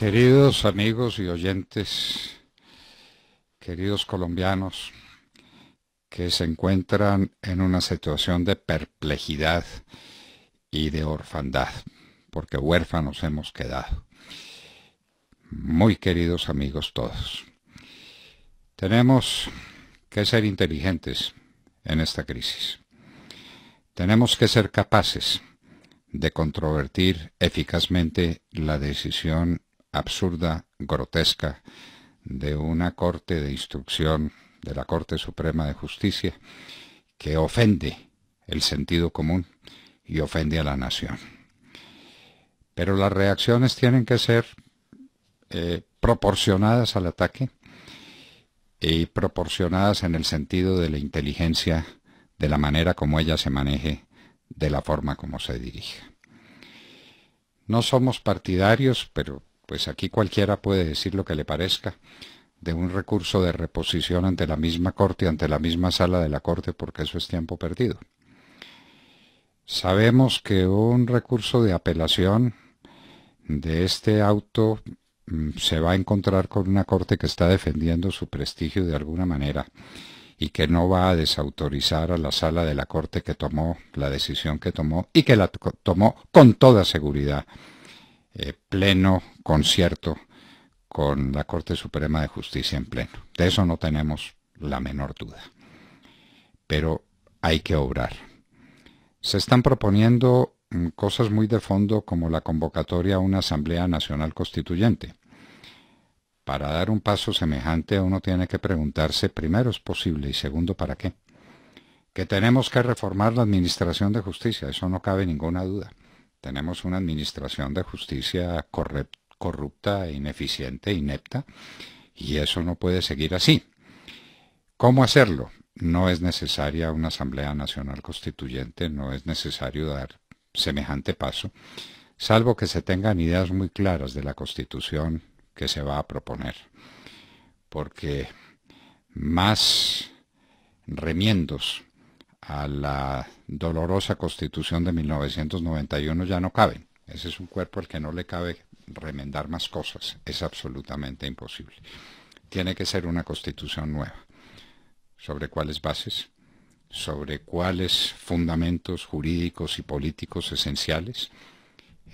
Queridos amigos y oyentes, queridos colombianos que se encuentran en una situación de perplejidad y de orfandad, porque huérfanos hemos quedado. Muy queridos amigos todos, tenemos que ser inteligentes en esta crisis. Tenemos que ser capaces de controvertir eficazmente la decisión absurda, grotesca, de una corte de instrucción, de la Corte Suprema de Justicia, que ofende el sentido común y ofende a la nación. Pero las reacciones tienen que ser eh, proporcionadas al ataque y proporcionadas en el sentido de la inteligencia, de la manera como ella se maneje, de la forma como se dirija. No somos partidarios, pero pues aquí cualquiera puede decir lo que le parezca, de un recurso de reposición ante la misma corte, ante la misma sala de la corte, porque eso es tiempo perdido. Sabemos que un recurso de apelación de este auto mm, se va a encontrar con una corte que está defendiendo su prestigio de alguna manera y que no va a desautorizar a la sala de la corte que tomó la decisión que tomó y que la tomó con toda seguridad eh, pleno concierto con la Corte Suprema de Justicia en pleno. De eso no tenemos la menor duda. Pero hay que obrar. Se están proponiendo mm, cosas muy de fondo como la convocatoria a una Asamblea Nacional Constituyente. Para dar un paso semejante uno tiene que preguntarse primero es posible y segundo para qué. Que tenemos que reformar la Administración de Justicia, eso no cabe ninguna duda. Tenemos una administración de justicia corrupta, ineficiente, inepta, y eso no puede seguir así. ¿Cómo hacerlo? No es necesaria una Asamblea Nacional Constituyente, no es necesario dar semejante paso, salvo que se tengan ideas muy claras de la Constitución que se va a proponer. Porque más remiendos a la dolorosa constitución de 1991 ya no caben. Ese es un cuerpo al que no le cabe remendar más cosas. Es absolutamente imposible. Tiene que ser una constitución nueva. ¿Sobre cuáles bases? ¿Sobre cuáles fundamentos jurídicos y políticos esenciales?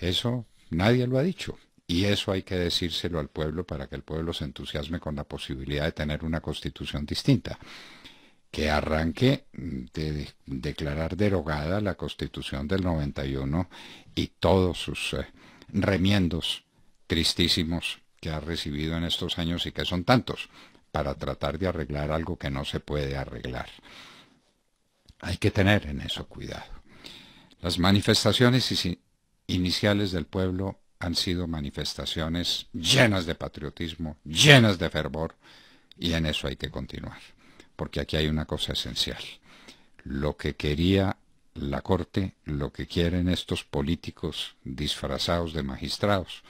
Eso nadie lo ha dicho. Y eso hay que decírselo al pueblo para que el pueblo se entusiasme con la posibilidad de tener una constitución distinta que arranque mm, de declarar derogada la constitución del 91 y todos sus eh, remiendos tristísimos que ha recibido en estos años y que son tantos para tratar de arreglar algo que no se puede arreglar. Hay que tener en eso cuidado. Las manifestaciones iniciales del pueblo han sido manifestaciones llenas de patriotismo, llenas de fervor, y en eso hay que continuar porque aquí hay una cosa esencial. Lo que quería la Corte, lo que quieren estos políticos disfrazados de magistrados,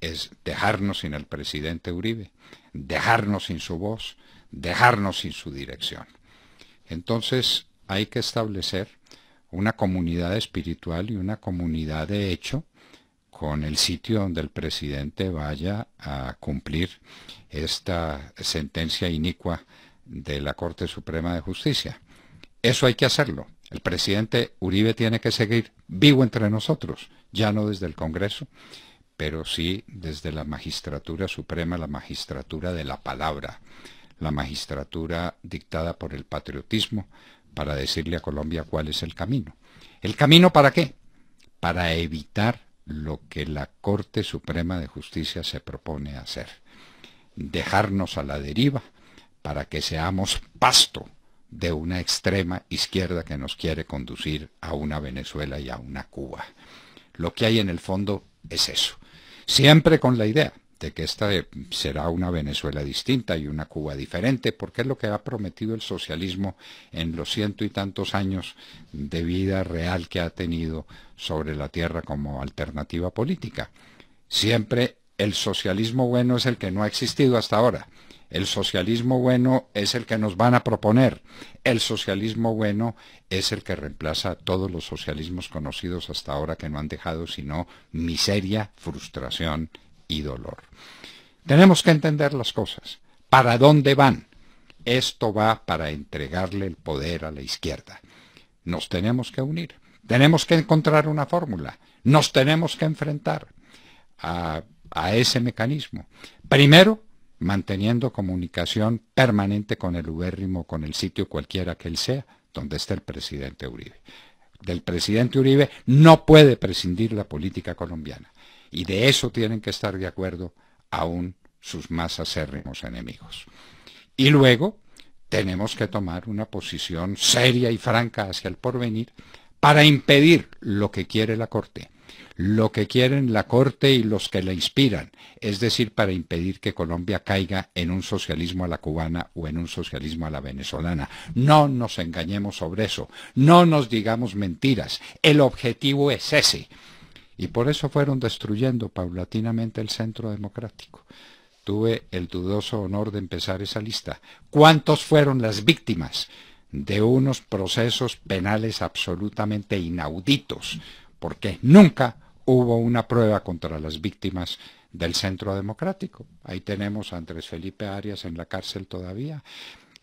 es dejarnos sin el presidente Uribe, dejarnos sin su voz, dejarnos sin su dirección. Entonces hay que establecer una comunidad espiritual y una comunidad de hecho con el sitio donde el presidente vaya a cumplir esta sentencia inicua de la Corte Suprema de Justicia. Eso hay que hacerlo. El presidente Uribe tiene que seguir vivo entre nosotros, ya no desde el Congreso, pero sí desde la magistratura suprema, la magistratura de la palabra, la magistratura dictada por el patriotismo para decirle a Colombia cuál es el camino. ¿El camino para qué? Para evitar lo que la Corte Suprema de Justicia se propone hacer. Dejarnos a la deriva, para que seamos pasto de una extrema izquierda que nos quiere conducir a una Venezuela y a una Cuba. Lo que hay en el fondo es eso. Siempre con la idea de que esta eh, será una Venezuela distinta y una Cuba diferente, porque es lo que ha prometido el socialismo en los ciento y tantos años de vida real que ha tenido sobre la tierra como alternativa política. Siempre el socialismo bueno es el que no ha existido hasta ahora. El socialismo bueno es el que nos van a proponer. El socialismo bueno es el que reemplaza a todos los socialismos conocidos hasta ahora que no han dejado sino miseria, frustración y dolor. Tenemos que entender las cosas. ¿Para dónde van? Esto va para entregarle el poder a la izquierda. Nos tenemos que unir. Tenemos que encontrar una fórmula. Nos tenemos que enfrentar a, a ese mecanismo. Primero, manteniendo comunicación permanente con el ubérrimo, con el sitio cualquiera que él sea, donde esté el presidente Uribe. Del presidente Uribe no puede prescindir la política colombiana. Y de eso tienen que estar de acuerdo aún sus más acérrimos enemigos. Y luego tenemos que tomar una posición seria y franca hacia el porvenir para impedir lo que quiere la Corte, lo que quieren la corte y los que la inspiran, es decir, para impedir que Colombia caiga en un socialismo a la cubana o en un socialismo a la venezolana. No nos engañemos sobre eso, no nos digamos mentiras, el objetivo es ese. Y por eso fueron destruyendo paulatinamente el centro democrático. Tuve el dudoso honor de empezar esa lista. ¿Cuántos fueron las víctimas? de unos procesos penales absolutamente inauditos, porque nunca hubo una prueba contra las víctimas del Centro Democrático. Ahí tenemos a Andrés Felipe Arias en la cárcel todavía,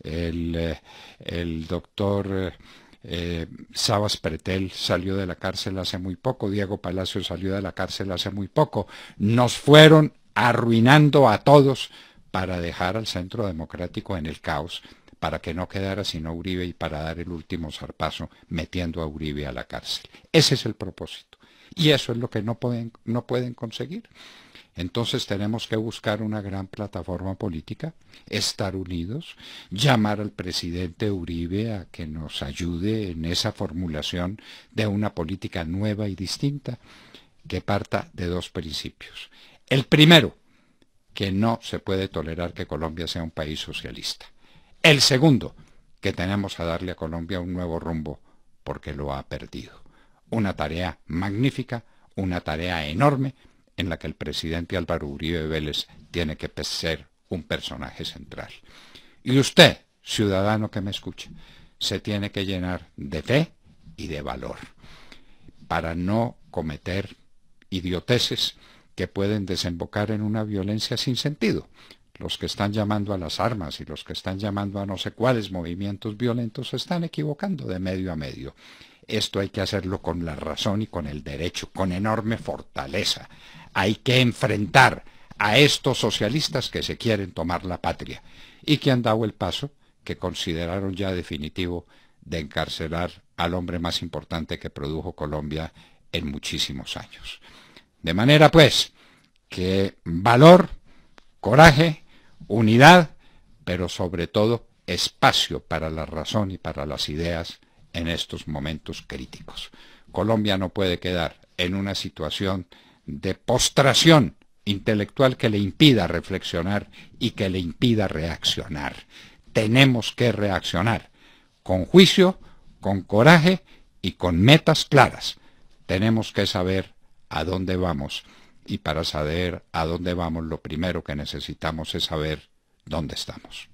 el, eh, doctor... Eh, Sabas Pretel salió de la cárcel hace muy poco, Diego Palacio salió de la cárcel hace muy poco. Nos fueron arruinando a todos para dejar al centro democrático en el caos para que no quedara sino Uribe y para dar el último zarpazo metiendo a Uribe a la cárcel. Ese es el propósito. Y eso es lo que no pueden, no pueden conseguir. Entonces tenemos que buscar una gran plataforma política, estar unidos, llamar al presidente Uribe a que nos ayude en esa formulación de una política nueva y distinta que parta de dos principios. El primero, que no se puede tolerar que Colombia sea un país socialista. El segundo, que tenemos a darle a Colombia un nuevo rumbo porque lo ha perdido. Una tarea magnífica, una tarea enorme en la que el presidente Álvaro Uribe Vélez tiene que ser un personaje central. Y usted, ciudadano que me escucha, se tiene que llenar de fe y de valor para no cometer idioteses que pueden desembocar en una violencia sin sentido, los que están llamando a las armas y los que están llamando a no sé cuáles movimientos violentos se están equivocando de medio a medio. Esto hay que hacerlo con la razón y con el derecho, con enorme fortaleza. Hay que enfrentar a estos socialistas que se quieren tomar la patria y que han dado el paso que consideraron ya definitivo de encarcelar al hombre más importante que produjo Colombia en muchísimos años. De manera pues que valor, coraje, unidad, pero sobre todo espacio para la razón y para las ideas en estos momentos críticos. Colombia no puede quedar en una situación de postración intelectual que le impida reflexionar y que le impida reaccionar. Tenemos que reaccionar con juicio, con coraje y con metas claras. Tenemos que saber a dónde vamos y para saber a dónde vamos lo primero que necesitamos es saber dónde estamos.